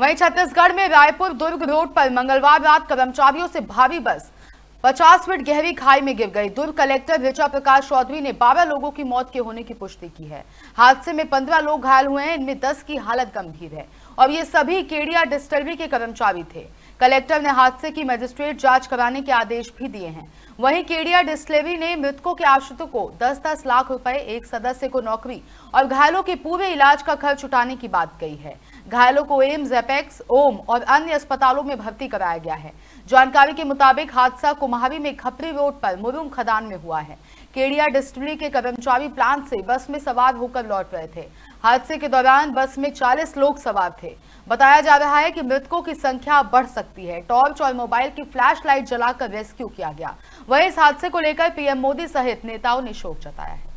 वहीं छत्तीसगढ़ में रायपुर दुर्ग रोड पर मंगलवार रात कर्मचारियों से भारी बस 50 फीट गहरी खाई में गिर गई दुर्ग कलेक्टर ऋचा प्रकाश चौधरी ने 12 लोगों की मौत के होने की पुष्टि की है हादसे में 15 लोग घायल हुए हैं इनमें 10 की हालत गंभीर है और ये सभी केडिया डिस्टलरी के कर्मचारी थे कलेक्टर ने हादसे की मजिस्ट्रेट जांच कराने के आदेश भी दिए हैं वहीं केडिया डिस्लेवी ने मृतकों के आश्रितों को 10-10 लाख रुपए एक सदस्य को नौकरी और घायलों के पूरे इलाज का खर्च उठाने की बात कही है घायलों को एम्स एपेक्स ओम और अन्य अस्पतालों में भर्ती कराया गया है जानकारी के मुताबिक हादसा कुमावी में खपरी रोड पर मुरुम खदान में हुआ है केडिया डिस्ट्री के कर्मचारी प्लांट से बस में सवार होकर लौट रहे थे हादसे के दौरान बस में 40 लोग सवार थे बताया जा रहा है कि मृतकों की संख्या बढ़ सकती है टॉर्च और मोबाइल की फ्लैश लाइट जलाकर रेस्क्यू किया गया वहीं इस हादसे को लेकर पीएम मोदी सहित नेताओं ने शोक जताया है